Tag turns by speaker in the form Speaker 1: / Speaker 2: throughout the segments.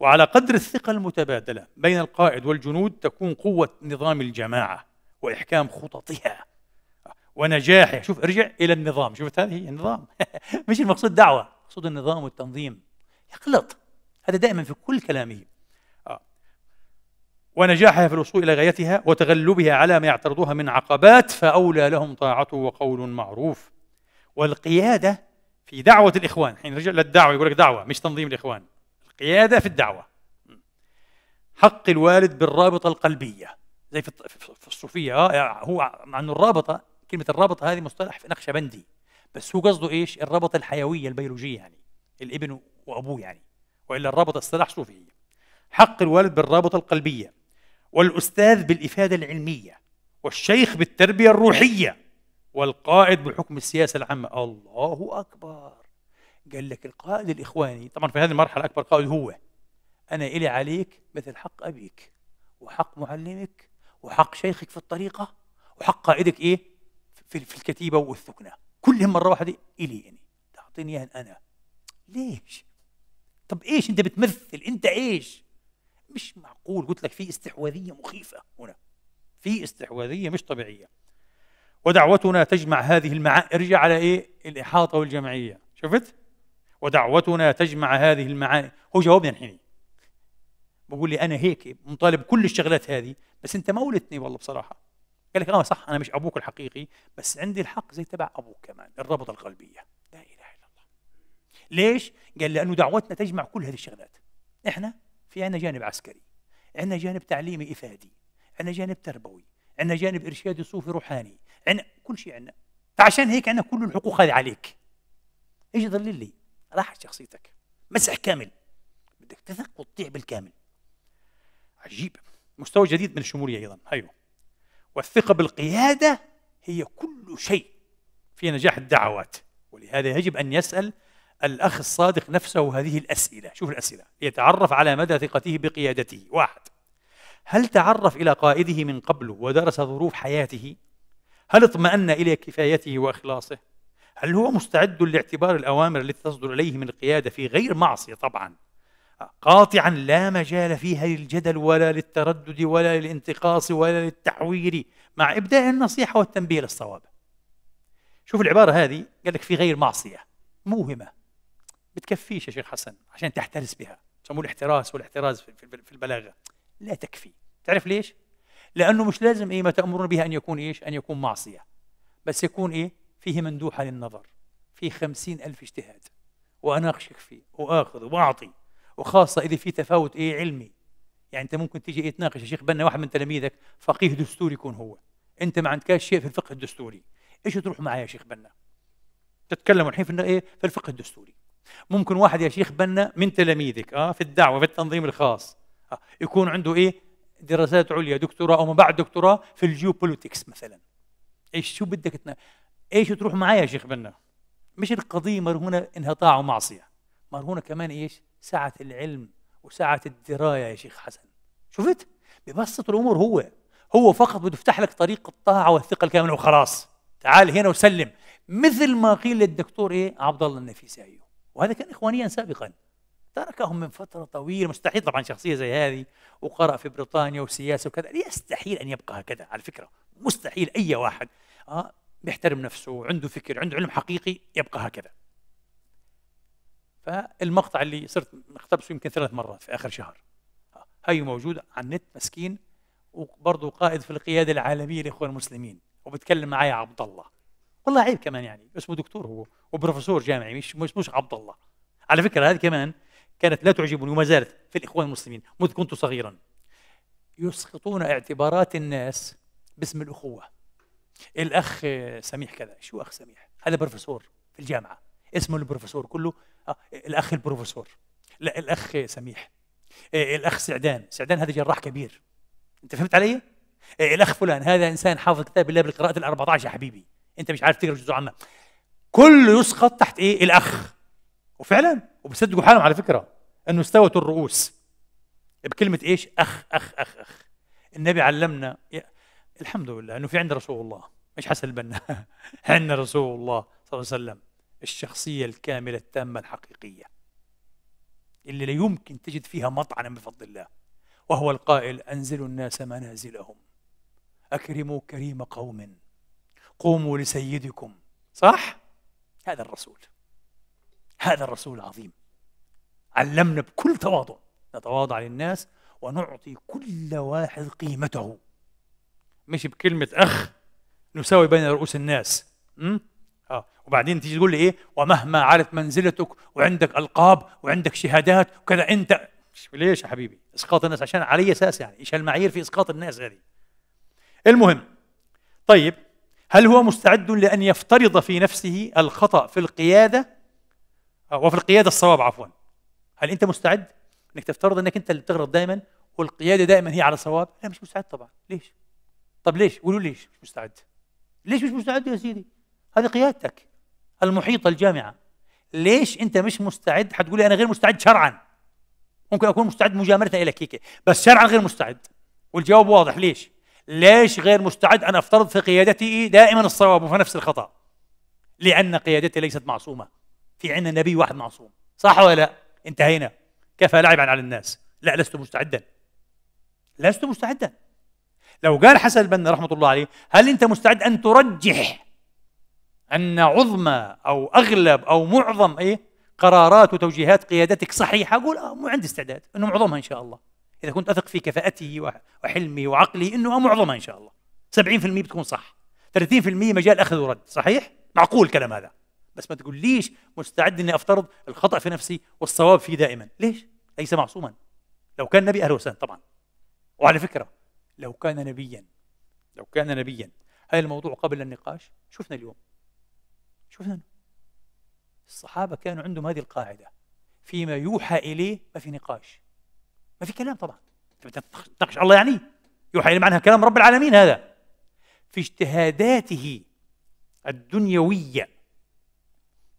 Speaker 1: وعلى قدر الثقة المتبادلة بين القائد والجنود تكون قوة نظام الجماعة وإحكام خططها ونجاحه شوف ارجع إلى النظام شفت هذه هي النظام مش المقصود دعوة المقصود النظام والتنظيم يغلط هذا دائما في كل كلامه آه. ونجاحها في الوصول إلى غايتها وتغلبها على ما يعترضوها من عقبات فأولى لهم طاعته وقول معروف والقيادة في دعوة الإخوان حين رجع للدعوة يقول لك دعوة مش تنظيم الإخوان قيادة في الدعوة حق الوالد بالرابطة القلبية زي في الصوفية اه يعني هو مع انه الرابطة كلمة الرابطة هذه مصطلح في نقشبندي بس هو قصده ايش؟ الرابطة الحيوية البيولوجية يعني الابن وابوه يعني والا الرابطة اصطلاح صوفي حق الوالد بالرابطة القلبية والأستاذ بالإفادة العلمية والشيخ بالتربية الروحية والقائد بحكم السياسة العامة الله أكبر قال لك القائد الإخواني طبعا في هذه المرحلة أكبر قائد هو أنا إلي عليك مثل حق أبيك وحق معلمك وحق شيخك في الطريقة وحق قائدك إيه في, في الكتيبة والثكنة كلهم مرة واحدة إلي يعني تعطيني اياها أنا ليش؟ طب إيش أنت بتمثل؟ أنت إيش؟ مش معقول قلت لك في استحواذية مخيفة هنا في استحواذية مش طبيعية ودعوتنا تجمع هذه ارجع على إيه؟ الإحاطة والجمعية شفت؟ ودعوتنا تجمع هذه المعاني هو جاوبني يعني الحين بقول لي انا هيك مطالب كل الشغلات هذه بس انت ما ولدتني والله بصراحه قال لك اه صح انا مش ابوك الحقيقي بس عندي الحق زي تبع ابوك كمان الربطه القلبيه لا اله الا الله ليش قال لانه دعوتنا تجمع كل هذه الشغلات احنا في عندنا جانب عسكري عندنا جانب تعليمي افادي عندنا جانب تربوي عندنا جانب ارشادي صوفي روحاني عندنا كل شيء عندنا فعشان هيك عندنا كل الحقوق هذه عليك ايش ضلل لي راحت شخصيتك مسح كامل بدك تثق وتطيع بالكامل عجيب مستوى جديد من الشمولية أيضا هيو والثقة بالقيادة هي كل شيء في نجاح الدعوات ولهذا يجب أن يسأل الأخ الصادق نفسه هذه الأسئلة شوف الأسئلة يتعرف على مدى ثقته بقيادته واحد هل تعرف إلى قائده من قبل ودرس ظروف حياته؟ هل اطمأن إلى كفايته وإخلاصه؟ هل هو مستعد لاعتبار الأوامر التي تصدر إليه من القيادة في غير معصية طبعا قاطعا لا مجال فيها للجدل ولا للتردد ولا للانتقاص ولا للتحوير مع إبداء النصيحة والتنبيه للصواب شوف العبارة هذه قال لك في غير معصية موهمة بتكفيش يا شيخ حسن عشان تحترس بها يسموه الاحتراس والاحتراز في البلاغة لا تكفي تعرف ليش؟ لأنه مش لازم إيه ما تأمرون بها أن يكون إيش؟ أن يكون معصية بس يكون إيه؟ فيه مندوحة للنظر فيه خمسين ألف اجتهاد وأناقشك فيه وآخذ وأعطي وخاصة إذا في تفاوت إيه علمي يعني أنت ممكن تيجي إيه تناقش يا شيخ بنا واحد من تلاميذك فقيه دستوري يكون هو أنت ما عندكش شيء في الفقه الدستوري إيش تروح معي يا شيخ بنا تتكلم الحين في إيه في الفقه الدستوري ممكن واحد يا شيخ بنا من تلاميذك اه في الدعوه في التنظيم الخاص آه يكون عنده ايه دراسات عليا دكتوراه او ما بعد دكتوراه في الجيوبوليتكس مثلا ايش شو بدك تنا... ايش تروح معايا يا شيخ بنا مش القضيه مرهونه انها طاعة ومعصيه مرهونه كمان ايش سعه العلم وسعه الدرايه يا شيخ حسن شفت ببسط الامور هو هو فقط بده يفتح لك طريق الطاعه والثقه الكامله وخلاص تعال هنا وسلم مثل ما قيل للدكتور ايه عبد الله النفيسي أيوه. وهذا كان اخوانيا سابقا تركهم من فتره طويله مستحيل طبعا شخصيه زي هذه وقرا في بريطانيا وسياسه وكذا يستحيل ان يبقى هكذا على فكره مستحيل اي واحد آه بيحترم نفسه عنده فكر عنده علم حقيقي يبقى هكذا فالمقطع اللي صرت مقتبسه يمكن ثلاث مرات في اخر شهر هاي موجود على النت مسكين وبرضه قائد في القياده العالميه لاخوان المسلمين وبتكلم معايا عبد الله والله عيب كمان يعني اسمه دكتور هو وبروفيسور جامعي مش مش, مش عبد الله على فكره هذه كمان كانت لا تعجبني وما زالت في الاخوان المسلمين منذ كنت صغيرا يسقطون اعتبارات الناس باسم الاخوه الاخ سميح كذا شو اخ سميح هذا بروفيسور في الجامعه اسمه البروفيسور كله آه الاخ البروفيسور لا الاخ سميح آه، الاخ سعدان سعدان هذا جراح كبير انت فهمت علي آه، الاخ فلان هذا انسان حافظ كتاب الله بالقراءه ال14 يا حبيبي انت مش عارف تقرا جزء عامه كله يسقط تحت ايه الاخ وفعلا وبصدقوا حالهم على فكره انه استوت الرؤوس بكلمه ايش اخ اخ اخ اخ النبي علمنا الحمد لله انه في عندنا رسول الله مش حسن البنا عندنا رسول الله صلى الله عليه وسلم الشخصيه الكامله التامه الحقيقيه اللي لا يمكن تجد فيها مطعنا بفضل الله وهو القائل انزلوا الناس منازلهم اكرموا كريم قوم قوموا لسيدكم صح هذا الرسول هذا الرسول العظيم علمنا بكل تواضع نتواضع للناس ونعطي كل واحد قيمته مش بكلمه اخ نساوي بين رؤوس الناس م? اه وبعدين تيجي تقول لي ايه ومهما علت منزلتك وعندك القاب وعندك شهادات وكذا انت ليش يا حبيبي اسقاط الناس عشان علي اساس يعني ايش المعايير في اسقاط الناس هذه المهم طيب هل هو مستعد لان يفترض في نفسه الخطا في القياده آه، وفي القياده الصواب عفوا هل انت مستعد انك تفترض انك انت اللي بتغلط دائما والقياده دائما هي على صواب لا مش مستعد طبعا ليش طب ليش؟ قولوا ليش مش مستعد؟ ليش مش مستعد يا سيدي؟ هذه قيادتك المحيطة الجامعة ليش أنت مش مستعد؟ حتقولي أنا غير مستعد شرعا ممكن أكون مستعد مجاملة إلك هيك بس شرعا غير مستعد والجواب واضح ليش؟ ليش غير مستعد أن أفترض في قيادتي دائما الصواب وفي نفس الخطأ لأن قيادتي ليست معصومة في عندنا نبي واحد معصوم صح ولا لا؟ انتهينا كفى لعبا على الناس لا لست مستعدا لست مستعدا لو قال حسن البنا رحمه الله عليه هل انت مستعد ان ترجح ان عظمى او اغلب او معظم ايه قرارات وتوجيهات قيادتك صحيحه اقول آه عندي استعداد انه معظمها ان شاء الله اذا كنت اثق في كفاءته وحلمي وعقله انه آه، معظمها ان شاء الله 70% بتكون صح 30% مجال اخذ ورد صحيح معقول الكلام هذا بس ما تقوليش مستعد اني افترض الخطا في نفسي والصواب فيه دائما ليش ليس معصوما لو كان نبي اهل وسهل طبعا وعلى فكره لو كان نبيا لو كان نبيا هذا الموضوع قبل النقاش شفنا اليوم شفنا الصحابة كانوا عندهم هذه القاعدة فيما يوحى إليه ما في نقاش ما في كلام طبعا تناقش الله يعني يوحى إليه معناها كلام رب العالمين هذا في اجتهاداته الدنيوية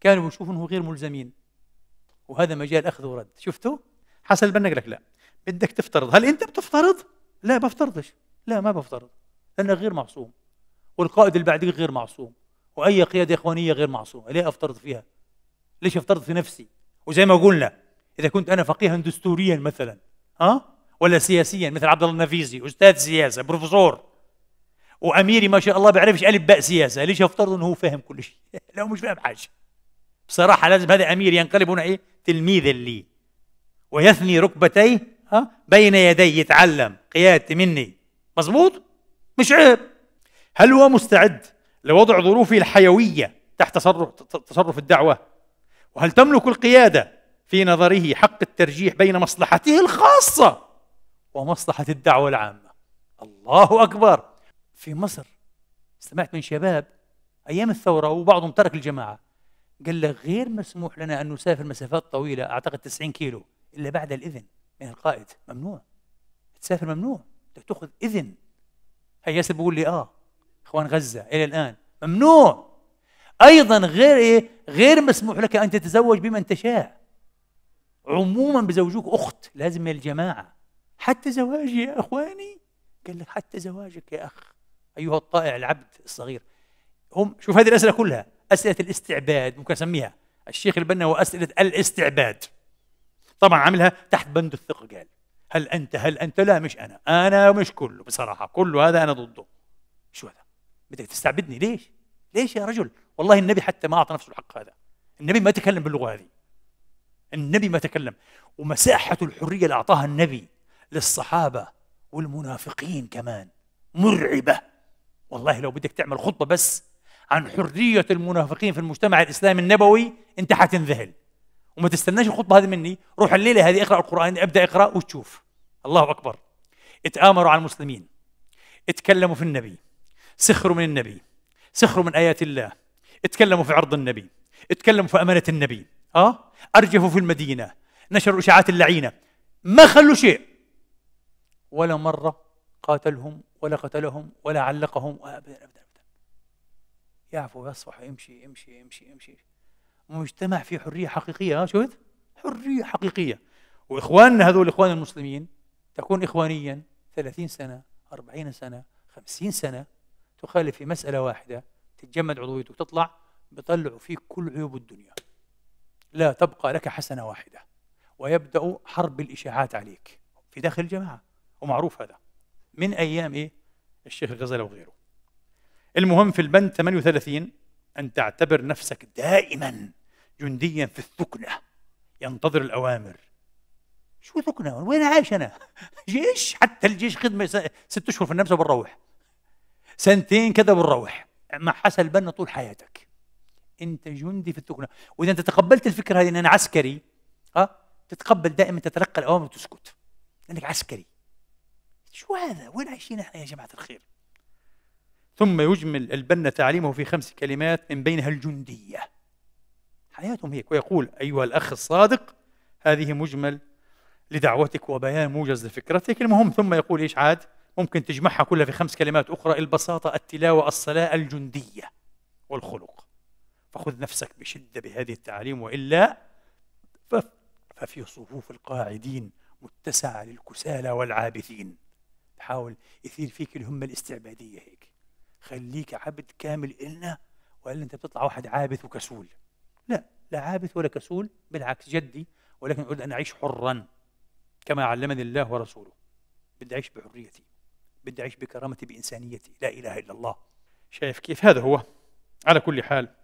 Speaker 1: كانوا يشوفون أنه غير ملزمين وهذا مجال أخذ ورد شفتوا؟ حسن البنا لك لا بدك تفترض هل أنت بتفترض؟ لا بفترضش لا ما بفترض لأنك غير معصوم والقائد اللي بعديك غير معصوم وأي قيادة إخوانية غير معصومة ليه أفترض فيها ليش أفترض في نفسي وزي ما قلنا إذا كنت أنا فقيها دستوريا مثلا ها ولا سياسيا مثل عبد الله النفيزي أستاذ سياسة بروفيسور وأميري ما شاء الله بيعرفش ألف باء سياسة ليش أفترض أنه هو فاهم كل شيء لو مش فاهم حاجة بصراحة لازم هذا أمير ينقلب هنا إيه تلميذا لي ويثني ركبتيه ها بين يدي يتعلم قيادتي مني مزبوط مش عيب هل هو مستعد لوضع ظروفه الحيويه تحت تصرف تصرف الدعوه وهل تملك القياده في نظره حق الترجيح بين مصلحته الخاصه ومصلحه الدعوه العامه الله اكبر في مصر سمعت من شباب ايام الثوره وبعضهم ترك الجماعه قال لك غير مسموح لنا ان نسافر مسافات طويله اعتقد 90 كيلو الا بعد الاذن من يعني القائد ممنوع تسافر ممنوع بدك تاخذ اذن هي ياسر بيقول لي اه اخوان غزه الى الان ممنوع ايضا غير ايه غير مسموح لك ان تتزوج بمن تشاء عموما بزوجوك اخت لازم من الجماعه حتى زواجي يا اخواني قال لك حتى زواجك يا اخ ايها الطائع العبد الصغير هم شوف هذه الاسئله كلها اسئله الاستعباد ممكن اسميها الشيخ البنا واسئله الاستعباد طبعا عاملها تحت بند الثقل هل انت هل انت لا مش انا انا مش كله بصراحه كله هذا انا ضده شو هذا بدك تستعبدني ليش ليش يا رجل والله النبي حتى ما اعطى نفسه الحق هذا النبي ما تكلم باللغه هذه النبي ما تكلم ومساحه الحريه اللي اعطاها النبي للصحابه والمنافقين كمان مرعبه والله لو بدك تعمل خطبه بس عن حريه المنافقين في المجتمع الاسلامي النبوي انت حتنذهل وما تستناش الخطبه هذه مني روح الليله هذه اقرا القران ابدا اقرا وتشوف الله اكبر اتامروا على المسلمين اتكلموا في النبي سخروا من النبي سخروا من ايات الله اتكلموا في عرض النبي اتكلموا في امانه النبي اه ارجفوا في المدينه نشروا اشاعات اللعينه ما خلوا شيء ولا مره قاتلهم ولا قتلهم ولا علقهم ابدا ابدا ابدا يعفو يصفح يمشي يمشي يمشي, يمشي. مجتمع فيه حرية حقيقية شفت؟ حرية حقيقية وإخواننا هذول الإخوان المسلمين تكون إخوانيا 30 سنة 40 سنة 50 سنة تخالف في مسألة واحدة تتجمد عضويته وتطلع بطلعوا فيك كل عيوب الدنيا لا تبقى لك حسنة واحدة ويبدأ حرب الإشاعات عليك في داخل الجماعة ومعروف هذا من أيام إيه؟ الشيخ الغزالي وغيره المهم في البند 38 أن تعتبر نفسك دائما جنديا في الثكنة ينتظر الأوامر شو ثكنة؟ وين عايش أنا؟ جيش حتى الجيش خدمة ست أشهر في النمسا وبنروح سنتين كذا وبنروح مع حسن البنا طول حياتك أنت جندي في الثكنة وإذا أنت تقبلت الفكرة هذه أن أنا عسكري أه تتقبل دائما تتلقى الأوامر وتسكت لأنك عسكري شو هذا؟ وين عايشين احنا يا جماعة الخير؟ ثم يجمل البنا تعليمه في خمس كلمات من بينها الجندية حياتهم هيك ويقول أيها الأخ الصادق هذه مجمل لدعوتك وبيان موجز لفكرتك المهم ثم يقول إيش عاد ممكن تجمعها كلها في خمس كلمات أخرى البساطة التلاوة الصلاة الجندية والخلق فخذ نفسك بشدة بهذه التعاليم وإلا ففي صفوف القاعدين متسعة للكسالى والعابثين حاول يثير فيك الهمة الاستعبادية هيك خليك عبد كامل إلنا وإلا أنت بتطلع واحد عابث وكسول لا لا عابث ولا كسول بالعكس جدي ولكن أريد أن أعيش حرا كما علمني الله ورسوله بدي أعيش بحريتي بدي أعيش بكرامتي بإنسانيتي لا إله إلا الله شايف كيف هذا هو على كل حال